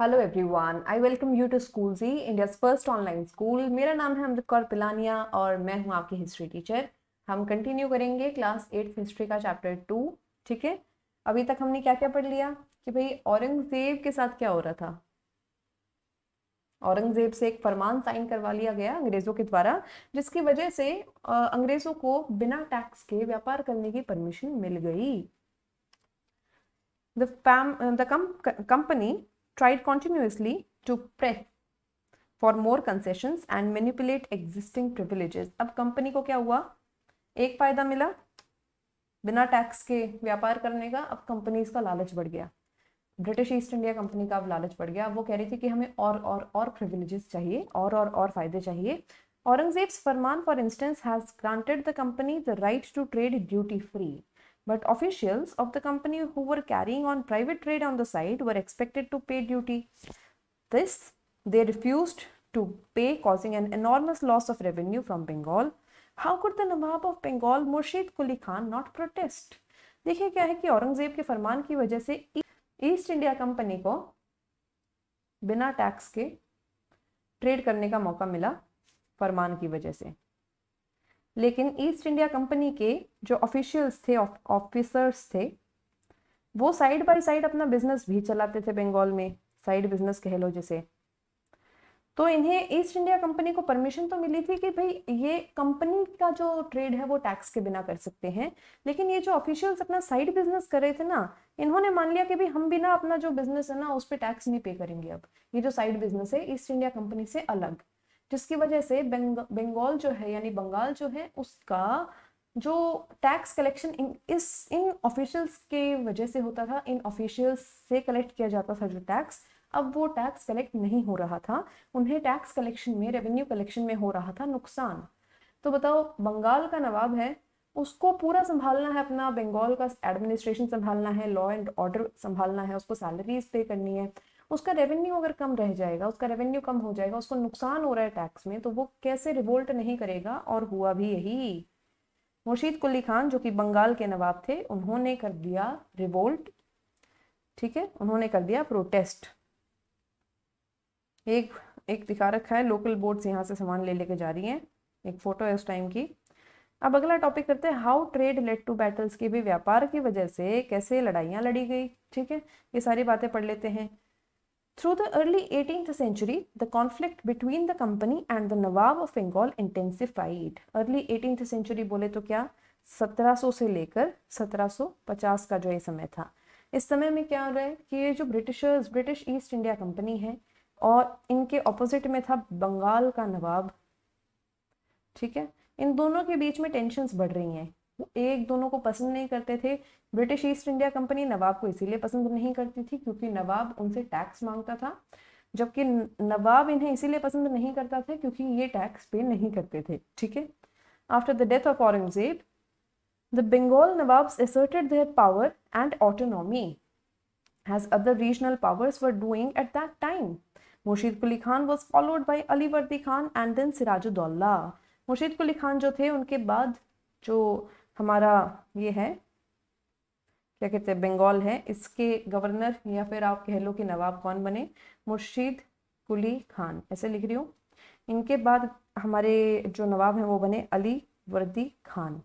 Hello everyone I welcome you to school ji India first online school मेरा नाम है अमृत कौर पिलानिया और मैं हूँ आपकी हिस्ट्री टीचर हम कंटिन्यू करेंगे क्लास एट हिस्ट्री का चैप्टर टू ठीक है अभी तक हमने क्या क्या पढ़ लिया कि भाई औरंगजेब के साथ क्या हो रहा था औरंगजेब से एक फरमान साइन करवा लिया गया अंग्रेज़ों के द्वारा जिसकी वजह से अंग्रेज़ों को बिना टैक्स के व्यापार करने की परमिशन मिल गई the firm the company tried continuously to press for more concessions and manipulate existing privileges अब कंपनी को क्या हुआ एक फायदा मिला बिना टैक्स के व्यापार करने का अब कंपनी का लालच बढ़ गया ब्रिटिश ईस्ट इंडिया कंपनी का अब लालच बढ़ गया वो कह रही थी कि हमें और और और प्रिविलेजेस चाहिए और और और फायदे चाहिए औरंगजेब फरमान for instance has granted the company the right to trade duty free but officials of the company who were carrying on private trade on the side were expected to pay duty. This they refused to pay, causing an enormous loss of revenue from Bengal. How could the Nawab of Bengal, Murshid Quli Khan, not protest? देखिए क्या है कि औरंगजेब के फरमान की वजह से east India Company को बिना टैक्स के ट्रेड करने का मौका मिला फरमान की वजह से लेकिन ईस्ट इंडिया कंपनी के जो ऑफिशियल्स थे ऑफिसर्स थे वो साइड बाय साइड अपना बिजनेस भी चलाते थे बंगाल में साइड बिजनेस कह लो जिसे तो इन्हें ईस्ट इंडिया कंपनी को परमिशन तो मिली थी कि भाई ये कंपनी का जो ट्रेड है वो टैक्स के बिना कर सकते हैं लेकिन ये जो ऑफिशियल्स अपना साइड बिजनेस कर रहे थे ना इन्होंने मान लिया कि भाई हम बिना अपना जो बिजनेस है ना उस पर टैक्स नहीं पे करेंगे अब ये जो साइड बिजनेस है ईस्ट इंडिया कंपनी से अलग जिसकी वजह से बेंग, बंगाल जो है यानी बंगाल जो है उसका जो टैक्स कलेक्शन इन इस इन ऑफिशियल्स के वजह से होता था इन ऑफिशियल्स से कलेक्ट किया जाता था जो टैक्स अब वो टैक्स कलेक्ट नहीं हो रहा था उन्हें टैक्स कलेक्शन में रेवेन्यू कलेक्शन में हो रहा था नुकसान तो बताओ बंगाल का नवाब है उसको पूरा संभालना है अपना बंगाल का एडमिनिस्ट्रेशन संभालना है लॉ एंड ऑर्डर संभालना है उसको सैलरीज पे करनी है उसका रेवेन्यू अगर कम रह जाएगा उसका रेवेन्यू कम हो जाएगा उसको नुकसान हो रहा है टैक्स में तो वो कैसे रिवोल्ट नहीं करेगा और हुआ भी यही मुर्शीद कुल्ली खान जो कि बंगाल के नवाब थे उन्होंने कर दिया रिवोल्ट ठीक है उन्होंने कर दिया प्रोटेस्ट एक एक दिखा रखा है लोकल बोर्ड यहाँ से सामान ले लेके जा रही हैं एक फ़ोटो है उस टाइम की अब अगला टॉपिक करते हैं how trade led to battles की भी व्यापार की वजह से कैसे लड़ाइयाँ लड़ी गई ठीक है ये सारी बातें पढ़ लेते हैं Through the early 18th century, the conflict between the company and the Nawab of Bengal intensified. Early 18th century bole to kya 1700 se lekar 1750 ka jo ye samay tha इस समय में क्या हो रहा है कि ये जो Britishers British East India Company है और इनके ऑपोजिट में था बंगाल का नवाब ठीक है इन दोनों के बीच में टेंशन्स बढ़ रही हैं एक दोनों को पसंद नहीं करते थे ब्रिटिश ईस्ट इंडिया कंपनी नवाब को इसीलिए पसंद नहीं करती थी क्योंकि नवाब उनसे टैक्स मांगता था जबकि नवाब इन्हें इसीलिए पसंद नहीं करता था क्योंकि ये टैक्स पे नहीं करते थे ठीक है after the death of Aurangzeb the Bengal nawabs asserted their power and autonomy as other regional powers were doing at that time Murshid Quli Khan was followed by Ali Wardi Khan and then Sirajuddaulah. Murshid Quli Khan जो थे उनके बाद जो हमारा ये है क्या कहते हैं बंगाल है इसके गवर्नर या फिर आप कह लो कि नवाब कौन बने मुर्शीद कुली खान ऐसे लिख रही हूँ इनके बाद हमारे जो नवाब हैं वो बने अली वर्दी खान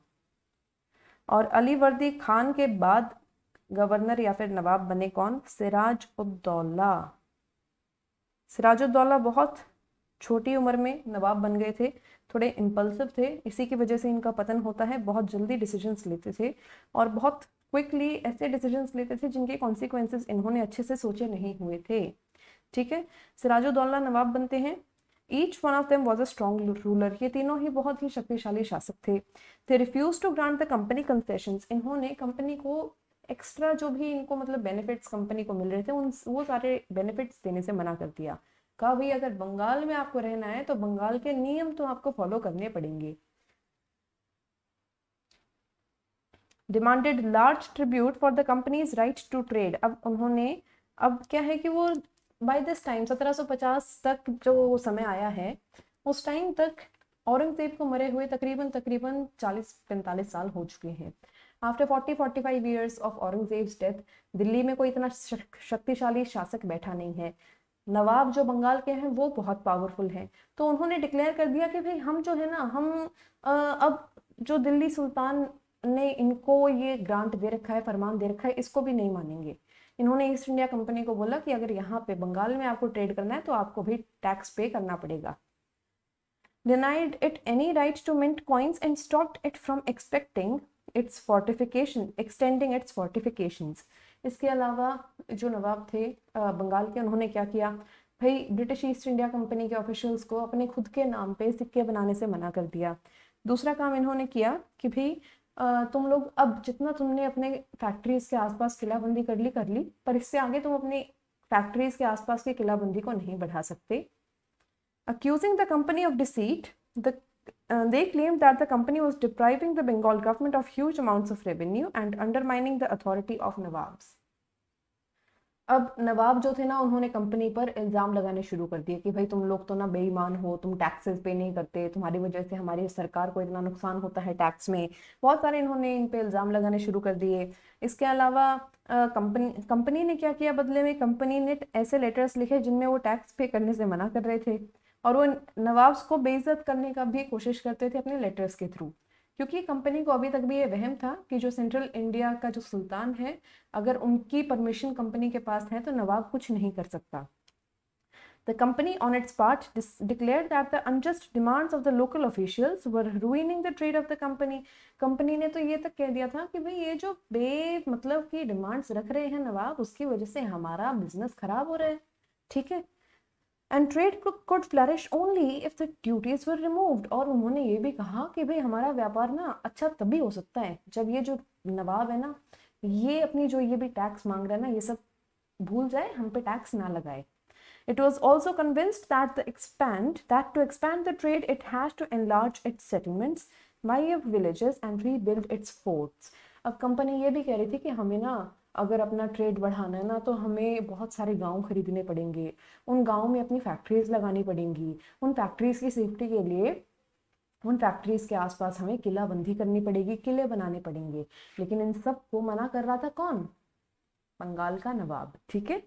और अली वर्दी खान के बाद गवर्नर या फिर नवाब बने कौन सिराज उद्दौला सिराज उद्दौला बहुत छोटी उम्र में नवाब बन गए थे थोड़े इम्पल्सिव थे इसी की वजह से इनका पतन होता है बहुत जल्दी डिसीजंस लेते थे और बहुत क्विकली ऐसे डिसीजंस लेते थे जिनके कॉन्सिक्वेंसेज इन्होंने अच्छे से सोचे नहीं हुए थे ठीक है सिराजुद्दौला नवाब बनते हैं each one of them was a strong ruler ये तीनों ही बहुत ही शक्तिशाली शासक थे they refuse to grant the company concession इन्होंने कंपनी को एक्स्ट्रा जो भी इनको मतलब बेनिफिट्स कंपनी को मिल रहे थे उन वो सारे बेनिफिट्स देने से मना कर दिया कहा भाई अगर बंगाल में आपको रहना है तो बंगाल के नियम तो आपको फॉलो करने पड़ेंगे demanded large tribute for the company's right to trade अब उन्होंने अब क्या है कि वो बाय दिस टाइम 1750 तक जो समय आया है उस टाइम तक औरंगजेब को मरे हुए तकरीबन तकरीबन 40-45 साल हो चुके हैं after 40-45 years of Aurangzeb death Delhi में कोई इतना शक्तिशाली शासक बैठा नहीं है नवाब जो बंगाल के हैं वो बहुत पावरफुल हैं तो उन्होंने डिक्लेयर कर दिया कि भाई हम जो है ना हम अब जो दिल्ली सुल्तान ने इनको ये ग्रांट दे रखा है फरमान दे रखा है इसको भी नहीं मानेंगे इन्होंने ईस्ट इंडिया कंपनी को बोला कि अगर यहाँ पे बंगाल में आपको ट्रेड करना है तो आपको भी टैक्स पे करना पड़ेगा denied it any right to mint coins and stop it from expecting its fortification extending its fortification इसके अलावा जो नवाब थे बंगाल के उन्होंने क्या किया भाई ब्रिटिश ईस्ट इंडिया कंपनी के ऑफिशियल्स को अपने खुद के नाम पे सिक्के बनाने से मना कर दिया दूसरा काम इन्होंने किया कि भाई तुम लोग अब जितना तुमने अपने फैक्ट्रीज के आसपास किलाबंदी कर ली कर ली पर इससे आगे तुम अपनी फैक्ट्रीज के आसपास की किलाबंदी को नहीं बढ़ा सकते accusing the company of deceit the uh, they claimed that the company was depriving the Bengal government of huge amounts of revenue and undermining the authority of Nawabs. अब नवाब जो थे ना उन्होंने कंपनी पर इल्ज़ाम लगाने शुरू कर दिए कि भाई तुम लोग तो ना बेईमान हो तुम टैक्सेस पे नहीं करते तुम्हारी वजह से हमारी सरकार को इतना नुकसान होता है टैक्स में बहुत सारे इन्होंने इन पे इल्ज़ाम लगाने शुरू कर दिए इसके अलावा कंपनी कंपनी ने क्या किया बदले में कंपनी ने ऐसे लेटर्स लिखे जिनमें वो टैक्स पे करने से मना कर रहे थे और वो नवाब्स को बेइज्जत करने का भी कोशिश करते थे अपने लेटर्स के थ्रू क्योंकि कंपनी को अभी तक भी ये वहम था कि जो सेंट्रल इंडिया का जो सुल्तान है अगर उनकी परमिशन कंपनी के पास है तो नवाब कुछ नहीं कर सकता the company on its part declare that the unjust demands of the local officials were ruining the trade of the company company ने तो ये तक कह दिया था कि भाई ये जो बे मतलब की डिमांड्स रख रहे हैं नवाब उसकी वजह से हमारा बिजनेस खराब हो रहा है ठीक है and trade could flourish only if the duties were removed और उन्होंने ये भी कहा कि भाई हमारा व्यापार ना अच्छा तभी हो सकता है जब ये जो नवाब है ना ये अपनी जो ये भी टैक्स मांग रहा है ना ये सब भूल जाए हम पे टैक्स ना लगाए it was also convinced that the expand that to expand the trade it has to enlarge its settlements my villages and and rebuild its forts. अब कंपनी ये भी कह रही थी कि हमें ना अगर अपना ट्रेड बढ़ाना है ना तो हमें बहुत सारे गांव खरीदने पड़ेंगे उन गांव में अपनी फैक्ट्रीज लगानी पड़ेंगी उन फैक्ट्रीज की सेफ्टी के लिए उन फैक्ट्रीज के आसपास हमें किला बंदी करनी पड़ेगी किले बनाने पड़ेंगे लेकिन इन सब को मना कर रहा था कौन बंगाल का नवाब ठीक है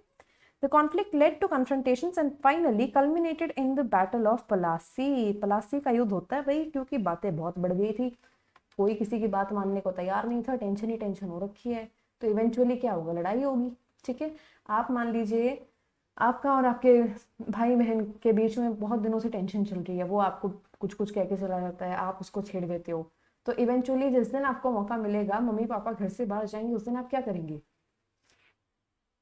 the conflict led to confrontation and finally culminated in the battle of Plassey Plassey का युद्ध होता है भाई क्योंकि बातें बहुत बढ़ गई थी कोई किसी की बात मानने को तैयार नहीं था टेंशन ही टेंशन हो रखी है तो इवेंचुअली क्या होगा लड़ाई होगी ठीक है आप मान लीजिए आपका और आपके भाई बहन के बीच में बहुत दिनों से टेंशन चल रही है वो आपको कुछ कुछ कह के चला जाता है आप उसको छेड़ देते हो तो इवेंचुअली जिस दिन आपको मौका मिलेगा मम्मी पापा घर से बाहर जाएंगे उस दिन आप क्या करेंगे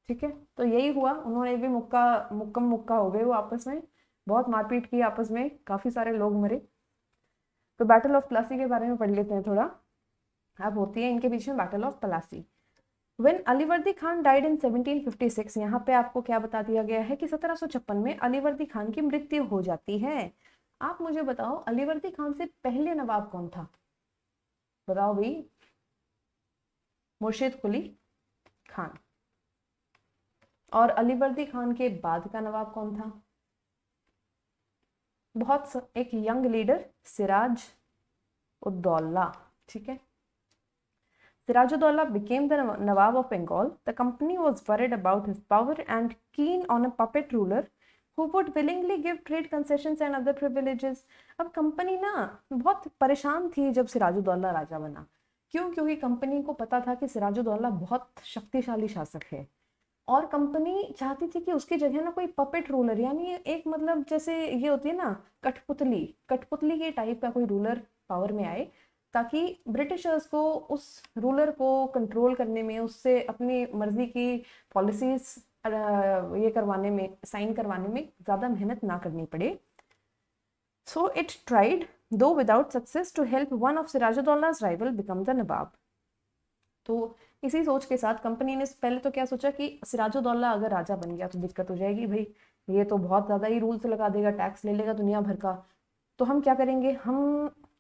ठीक है तो यही हुआ उन्होंने भी मुक्का मुक्कम मुक्का हो गए वो आपस में बहुत मारपीट की आपस में काफ़ी सारे लोग मरे तो बैटल ऑफ प्लासी के बारे में पढ़ लेते हैं थोड़ा अब होती है इनके बीच में battle of Plassey when Alivardi Khan died in 1756 यहाँ पे आपको क्या बता दिया गया है कि सत्रह में अलीवर्दी खान की मृत्यु हो जाती है आप मुझे बताओ अलीवर्दी खान से पहले नवाब कौन था बताओ भाई मुर्शिद कुली खान और अलीवर्दी खान के बाद का नवाब कौन था बहुत एक यंग लीडर सिराज उद्दौला ठीक है Sirajuddola became the Nawab of Bengal. The company was worried about his power and keen on a puppet ruler who would willingly give trade concessions and other privileges. अब कंपनी ना बहुत परेशान थी जब सिराजुद्दौला राजा बना क्यों क्योंकि कंपनी को पता था कि सिराजुद्दौला बहुत शक्तिशाली शासक है और कंपनी चाहती थी कि उसकी जगह ना कोई पपेट रूलर यानी एक मतलब जैसे ये होती है ना कठपुतली कठपुतली के टाइप का कोई रूलर पावर में आए ताकि ब्रिटिशर्स को उस रूलर को कंट्रोल करने में उससे अपनी मर्जी की पॉलिसीज ये करवाने में साइन करवाने में ज़्यादा मेहनत ना करनी पड़े so it tried though without success to help one of Sirajuddaulah's rival become the nawab तो इसी सोच के साथ कंपनी ने पहले तो क्या सोचा कि सिराजुद्दौला अगर राजा बन गया तो दिक्कत हो जाएगी भाई ये तो बहुत ज़्यादा ही रूल्स लगा देगा टैक्स ले लेगा दुनिया भर का तो हम क्या करेंगे हम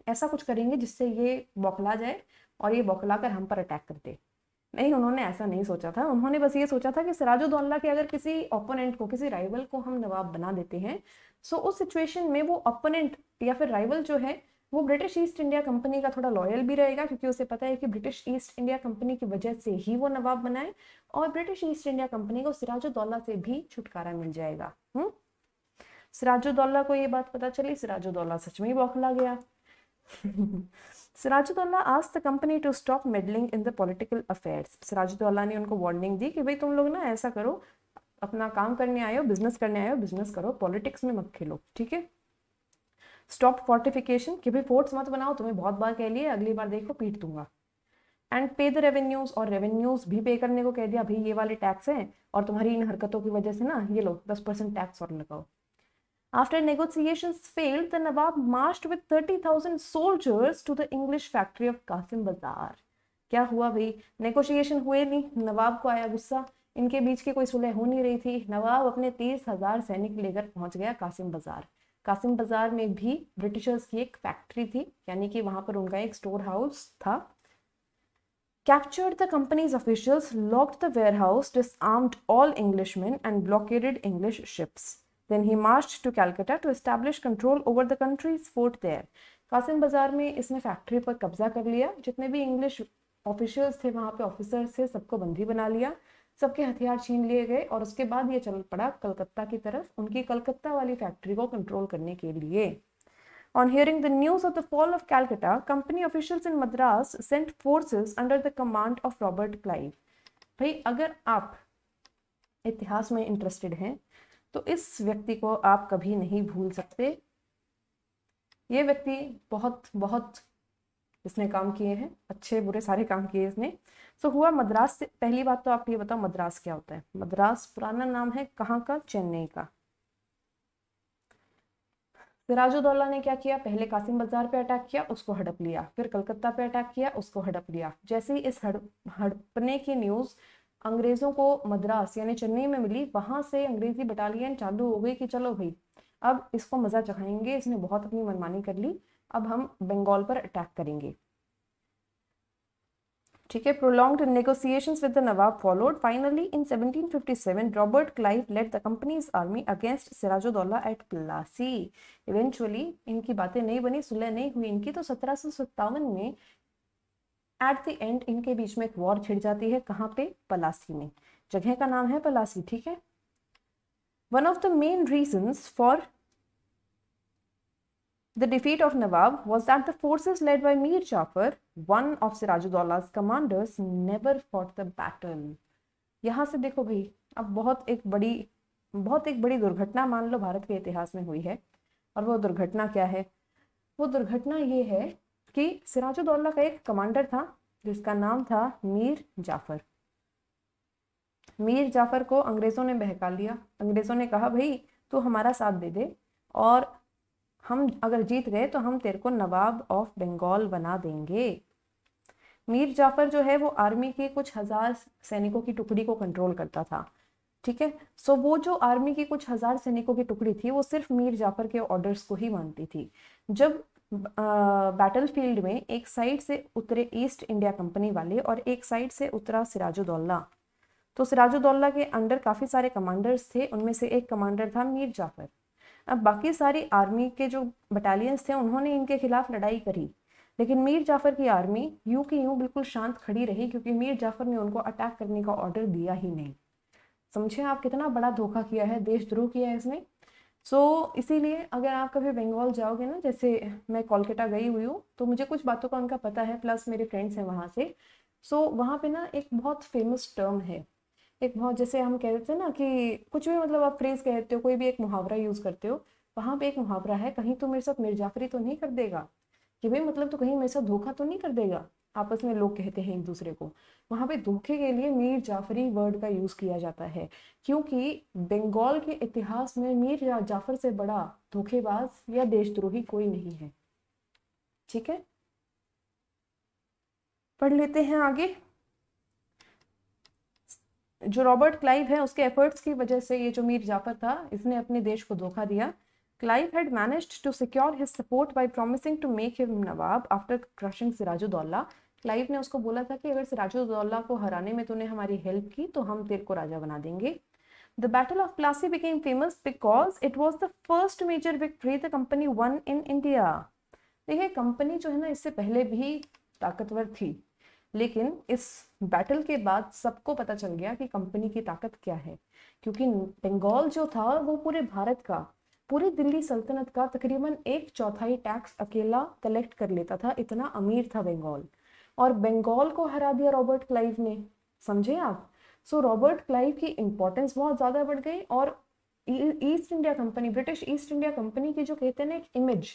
ऐसा कुछ करेंगे जिससे ये बौखला जाए और ये बौखला कर हम पर अटैक कर दे नहीं उन्होंने ऐसा नहीं सोचा था उन्होंने बस ये सोचा था कि सिराजुद्दौला के अगर किसी ओपोनेंट को किसी राइवल को हम नवाब बना देते हैं सो उस सिचुएशन में वो ओपोनेंट या फिर राइवल जो है वो ब्रिटिश ईस्ट इंडिया कंपनी का थोड़ा लॉयल भी रहेगा क्योंकि उसे पता है कि ब्रिटिश ईस्ट इंडिया कंपनी की वजह से ही वो नवाब बनाए और ब्रिटिश ईस्ट इंडिया कंपनी को सिराजुद्दौला से भी छुटकारा मिल जाएगा हम्म सिराजुद्दौला को ये बात पता चली सिराजुद्दौला सच में ही बौखला गया सिराजुद्दौला आज the company to stop meddling in the political affairs Sirajuddaulah ने उनको वार्निंग दी कि भाई तुम लोग ना ऐसा करो अपना काम करने आए हो बिजनेस करने आए हो बिजनेस करो पॉलिटिक्स में मत खेलो ठीक है स्टॉप फोर्टिफिकेशन कि भाई फोर्ट्स मत बनाओ तुम्हें बहुत बार कह लिए अगली बार देखो पीट दूंगा एंड पे द रेवेन्यूज और रेवेन्यूज भी पे करने को कह दिया भाई ये वाले टैक्स हैं और तुम्हारी इन हरकतों की वजह से ना ये लो दस परसेंट टैक्स और लगाओ After negotiations failed, the Nawab marched with 30,000 soldiers to the English factory of Qasim Bazar. क्या हुआ भाई नेगोशिएशन हुए नहीं नवाब को आया गुस्सा इनके बीच की कोई सुलह हो नहीं रही थी नवाब अपने तीस हजार सैनिक लेकर पहुंच गया कासिम बाजार कासिम बाजार में भी ब्रिटिशर्स की एक फैक्ट्री थी यानी कि वहां पर उनका एक स्टोर हाउस था captured the company's officials locked the warehouse this all Englishman and blockaded English ships then he march to Calcutta to establish control over the country's fort there Kasim Bazar में इसने फैक्ट्री पर कब्जा कर लिया जितने भी इंग्लिश ऑफिशियल्स थे वहाँ पे ऑफिसर्स थे सबको बंदी बना लिया सबके हथियार छीन लिए गए और उसके बाद ये चल पड़ा कलकत्ता की तरफ उनकी कलकत्ता वाली फैक्ट्री को कंट्रोल करने के लिए on hearing the news of the fall of Calcutta company officials in Madras sent forces under the command of Robert Clive भाई अगर आप इतिहास में इंटरेस्टेड हैं तो इस व्यक्ति को आप कभी नहीं भूल सकते ये व्यक्ति बहुत बहुत इसने काम किए हैं अच्छे बुरे सारे काम किए इसने सो हुआ मद्रास से पहली बात तो आप ये बताओ मद्रास क्या होता है मद्रास पुराना नाम है कहाँ का चेन्नई का सिराजुद्दौला ने क्या किया पहले कासिम बाजार पे अटैक किया उसको हड़प लिया फिर कलकत्ता पे अटैक किया उसको हड़प लिया जैसे ही इस हड़ हड़पने की न्यूज अंग्रेज़ों को मद्रास यानी चेन्नई में मिली वहां से अंग्रेज़ी बटालियन चालू हो गई कि चलो भाई अब इसको मज़ा चखाएंगे इसने बहुत अपनी मनमानी कर ली अब हम बंगाल पर अटैक करेंगे ठीक है prolong negotiation with the nawab followed finally in 1757 Robert Clive led the company's army against Sirajuddaulah at Plassey eventually इनकी बातें नहीं बनी सुलह नहीं हुई इनकी तो सत्रह में एट द एंड इनके बीच में एक वॉर छिड़ जाती है कहाँ पे पलासी में जगह का नाम है पलासी ठीक है one of the main reason for the defeat of nawab was that the forces led by Mir Jafar one of Sirajuddaula's commanders never for the battle यहाँ से देखो भाई अब बहुत एक बड़ी बहुत एक बड़ी दुर्घटना मान लो भारत के इतिहास में हुई है और वो दुर्घटना क्या है वो दुर्घटना ये है कि सिराजुद्दौला का एक कमांडर था जिसका नाम था मीर जाफर मीर जाफर को अंग्रेज़ों ने बहका लिया अंग्रेज़ों ने कहा भाई तू हमारा साथ दे दे और हम अगर जीत गए तो हम तेरे को नवाब ऑफ बंगाल बना देंगे मीर जाफर जो है वो आर्मी के कुछ हज़ार सैनिकों की टुकड़ी को कंट्रोल करता था ठीक है सो वो जो आर्मी की कुछ हज़ार सैनिकों की टुकड़ी थी वो सिर्फ मीर जाफर के ऑर्डर्स को ही मानती थी जब बैटलफील्ड में एक साइड से उतरे ईस्ट इंडिया कंपनी वाले और एक साइड से उतरा सिराजुद्दौला तो सिराजुद्दौला के अंडर काफ़ी सारे कमांडर्स थे उनमें से एक कमांडर था मीर जाफर अब बाकी सारी आर्मी के जो बटालियंस थे उन्होंने इनके खिलाफ लड़ाई करी लेकिन मीर जाफर की आर्मी यूं की यूं बिल्कुल शांत खड़ी रही क्योंकि मीर जाफर ने उनको अटैक करने का ऑर्डर दिया ही नहीं समझे आप कितना बड़ा धोखा किया है देशद्रोह किया है इसमें सो so, इसीलिए अगर आप कभी बंगाल जाओगे ना जैसे मैं कोलकाता गई हुई हूँ तो मुझे कुछ बातों का उनका पता है प्लस मेरे फ्रेंड्स हैं वहाँ से सो so, वहाँ पे ना एक बहुत फेमस टर्म है एक बहुत जैसे हम कहते हैं ना कि कुछ भी मतलब आप फ्रेज कहते हो कोई भी एक मुहावरा यूज़ करते हो वहाँ पे एक मुहावरा है कहीं तो मेरे साथ मिर्जाफरी तो नहीं कर देगा कि भाई मतलब तो कहीं मेरे साथ धोखा तो नहीं कर देगा आपस में लोग कहते हैं एक दूसरे को वहाँ पे धोखे के लिए मीर जाफरी वर्ड का यूज़ किया जाता है क्योंकि बंगाल के इतिहास में मीर जाफर से बड़ा धोखेबाज या देशद्रोही कोई नहीं है ठीक है पढ़ लेते हैं आगे जो रॉबर्ट क्लाइव है उसके एफर्ट्स की वजह से ये जो मीर जाफर था इसने अपने देश को धोखा दिया Clive had managed to secure his support by promising to make him nawab after crushing Sirajuddaulah Clive ने उसको बोला था कि अगर सिराजुद्दौला को हराने में तूने हमारी हेल्प की तो हम तेरे को राजा बना देंगे the battle of Plassey became famous because it was the first major victory the company won in India देखिए कंपनी जो है ना इससे पहले भी ताकतवर थी लेकिन इस बैटल के बाद सबको पता चल गया कि कंपनी की ताकत क्या है क्योंकि बंगाल जो था वो पूरे भारत का पूरे दिल्ली सल्तनत का तकरीबन एक चौथाई टैक्स अकेला कलेक्ट कर लेता था इतना अमीर था बंगाल और बंगाल को हरा दिया रॉबर्ट क्लाइव ने समझे आप सो रॉबर्ट क्लाइव की इंपॉर्टेंस बहुत ज़्यादा बढ़ गई और East India Company British East India Company की जो कहते हैं ना एक इमेज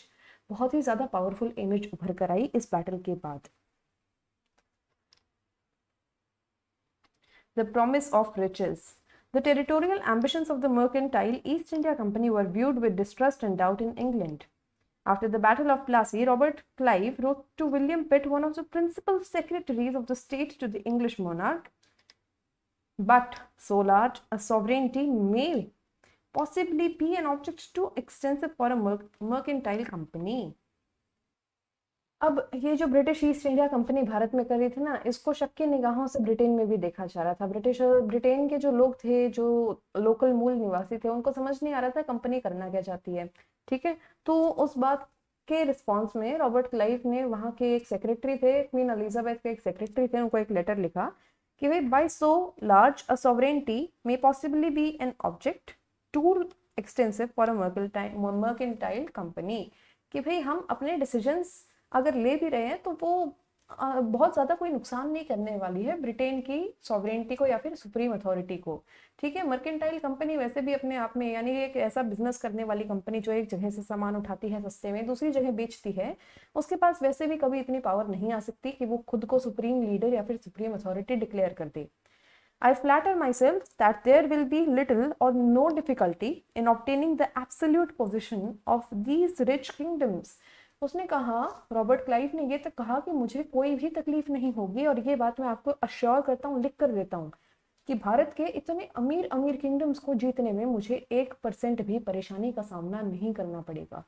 बहुत ही ज़्यादा पावरफुल इमेज उभर कर आई इस बैटल के बाद the promise of riches. The territorial ambitions of the mercantile East India Company were viewed with distrust and doubt in England. After the Battle of Plassey, Robert Clive wrote to William Pitt, one of the principal secretaries of the state to the English monarch. But so large a sovereignty may possibly be an object too extensive for a mercantile company. अब ये जो British East India Company Bharat में कर रही थी ना इसको शक की निगाहों से ब्रिटेन में भी देखा जा रहा था ब्रिटिश ब्रिटेन के जो लोग थे जो लोकल मूल निवासी थे उनको समझ नहीं आ रहा था कंपनी करना क्या चाहती है ठीक है तो उस बात के रिस्पांस में रॉबर्ट क्लाइव ने वहाँ के एक सेक्रेटरी थे क्वीन अलिजाबेथ के एक सेक्रेटरी थे उनको एक लेटर लिखा कि वे by so large a sovereignty may possibly be an object too extensive for mercantile company कि भाई हम अपने डिसीजंस अगर ले भी रहे हैं तो वो बहुत ज़्यादा कोई नुकसान नहीं करने वाली है ब्रिटेन की सॉवरेंटी को या फिर सुप्रीम अथॉरिटी को ठीक है मर्केंटाइल कंपनी वैसे भी अपने आप में यानी एक ऐसा बिजनेस करने वाली कंपनी जो एक जगह से सामान उठाती है सस्ते में दूसरी जगह बेचती है उसके पास वैसे भी कभी इतनी पावर नहीं आ सकती कि वो खुद को सुप्रीम लीडर या फिर सुप्रीम अथॉरिटी डिक्लेयर कर दे I flatter myself that there will be little or no difficulty in obtaining the absolute position of these rich kingdoms उसने कहा रॉबर्ट क्लाइव ने ये तक कहा कि मुझे कोई भी तकलीफ नहीं होगी और ये बात मैं आपको अश्योर करता हूँ लिख कर देता हूँ कि भारत के इतने अमीर अमीर किंगडम्स को जीतने में मुझे एक परसेंट भी परेशानी का सामना नहीं करना पड़ेगा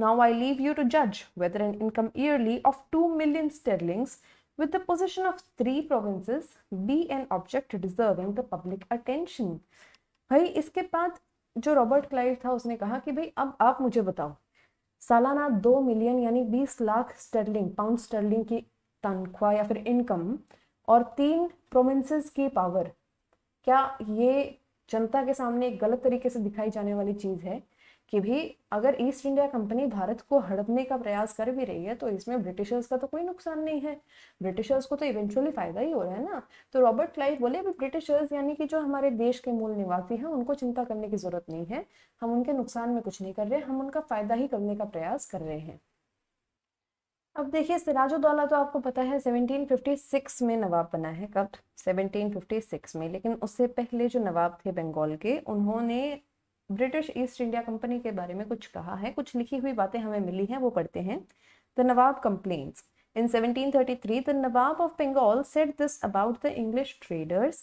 now I leave you to जज whether an income yearly of two million sterlings with the position of three provinces be an object deserving the public attention भाई इसके बाद जो रॉबर्ट क्लाइव था उसने कहा कि भाई अब आप मुझे बताओ सालाना दो मिलियन यानी बीस लाख स्टर्लिंग पाउंड स्टर्लिंग की तनख्वाह या फिर इनकम और तीन प्रोविंसेस की पावर क्या ये जनता के सामने एक गलत तरीके से दिखाई जाने वाली चीज़ है कि भी अगर ईस्ट इंडिया कंपनी भारत को हड़पने का प्रयास कर भी रही है तो इसमें ब्रिटिशर्स का तो कोई नुकसान नहीं है ब्रिटिशर्स को तो इवेंचुअली फायदा ही हो रहा है ना तो रॉबर्ट क्लाइव बोले अभी ब्रिटिशर्स यानी कि जो हमारे देश के मूल निवासी हैं उनको चिंता करने की जरूरत नहीं है हम उनके नुकसान में कुछ नहीं कर रहे हम उनका फायदा ही करने का प्रयास कर रहे हैं अब देखिए सिराजुद्दौला तो आपको पता है 1756 में नवाब बना है कब 1756 में लेकिन उससे पहले जो नवाब थे बंगाल के उन्होंने ब्रिटिश ईस्ट इंडिया कंपनी के बारे में कुछ कहा है कुछ लिखी हुई बातें हमें मिली हैं वो पढ़ते हैं the nawab complains In 1733, the Nawab of Bengal said this about the English traders.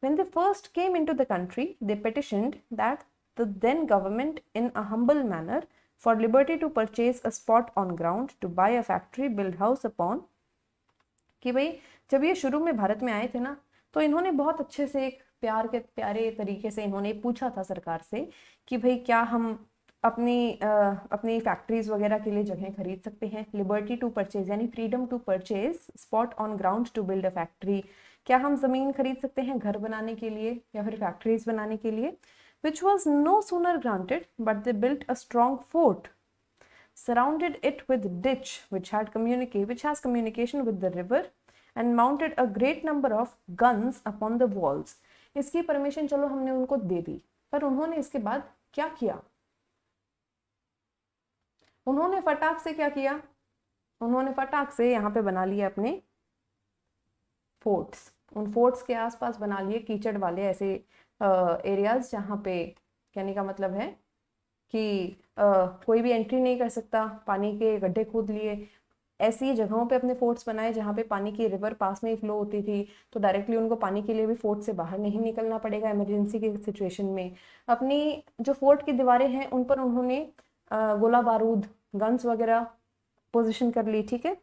When they first came into the country, they petitioned that the then government, in a humble manner, for liberty to purchase a spot on ground, to buy a factory, build house upon. कि भाई जब ये शुरू में भारत में आए थे ना तो इन्होंने बहुत अच्छे से एक प्यार के प्यारे तरीके से इन्होंने पूछा था सरकार से कि भाई क्या हम अपनी आ, अपनी फैक्ट्रीज वगैरह के लिए जगह खरीद सकते हैं लिबर्टी टू परचेज यानी freedom to purchase spot on ground to build a factory क्या हम ज़मीन खरीद सकते हैं घर बनाने के लिए या फिर फैक्ट्रीज बनाने के लिए which was no sooner granted but they built a strong fort surrounded it with ditch which had communicate which has communication with the river and mounted a great number of guns upon the walls इसकी permission चलो हमने उनको दे दी पर उन्होंने इसके बाद क्या किया उन्होंने फटाक से क्या किया उन्होंने फटाक से यहाँ पे बना लिए अपने फोर्ट्स उन फोर्ट्स के आसपास बना लिए कीचड़ वाले ऐसे एरियाज जहाँ पे कहने का मतलब है कि आ, कोई भी एंट्री नहीं कर सकता पानी के गड्ढे खोद लिए ऐसी जगहों पे अपने फोर्ट्स बनाए जहाँ पे पानी की रिवर पास में फ्लो होती थी तो डायरेक्टली उनको पानी के लिए भी फोर्ट से बाहर नहीं निकलना पड़ेगा इमरजेंसी की सिचुएशन में अपनी जो फोर्ट की दीवारें हैं उन पर उन्होंने गोला बारूद गन्स वगैरह पोजिशन कर ली ठीक है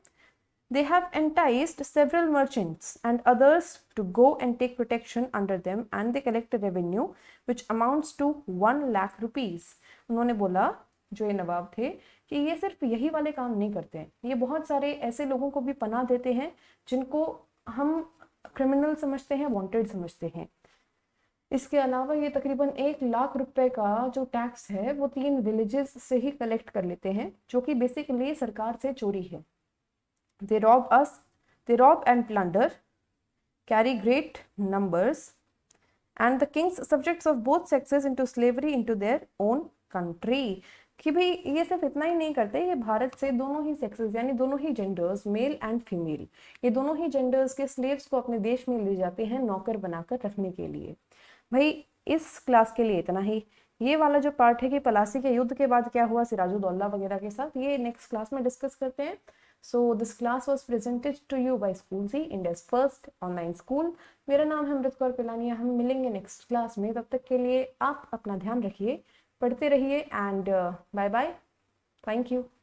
they have enticed several merchants and others to go and take protection under them and they collect revenue which amounts to one lakh rupees उन्होंने बोला जो ये नवाब थे कि ये सिर्फ यही वाले काम नहीं करते हैं ये बहुत सारे ऐसे लोगों को भी पना देते हैं जिनको हम क्रिमिनल समझते हैं वांटेड समझते हैं इसके अलावा ये तकरीबन एक लाख रुपए का जो टैक्स है वो तीन विलेजेस से ही कलेक्ट कर लेते हैं जो कि बेसिकली सरकार से चोरी है they rob us they rob and plunder carry great numbers and the king's subjects of both sexes into slavery into their own country कि भाई ये सिर्फ इतना ही नहीं करते ये भारत से दोनों ही सेक्सेस यानी दोनों ही जेंडर्स मेल एंड फीमेल ये दोनों ही जेंडर्स के स्लेव्स को अपने देश में ले जाते हैं नौकर बनाकर रखने के लिए भाई इस क्लास के लिए इतना ही ये वाला जो पार्ट है कि पलासी के युद्ध के बाद क्या हुआ सिराजुद्दौला वगैरह के साथ ये नेक्स्ट क्लास में डिस्कस करते हैं so this class was presented to you by school Z, India's first online school. मेरा नाम है अमृत कौर पिलानिया हम मिलेंगे नेक्स्ट क्लास में तब तक के लिए आप अपना ध्यान रखिए पढ़ते रहिए and bye bye thank you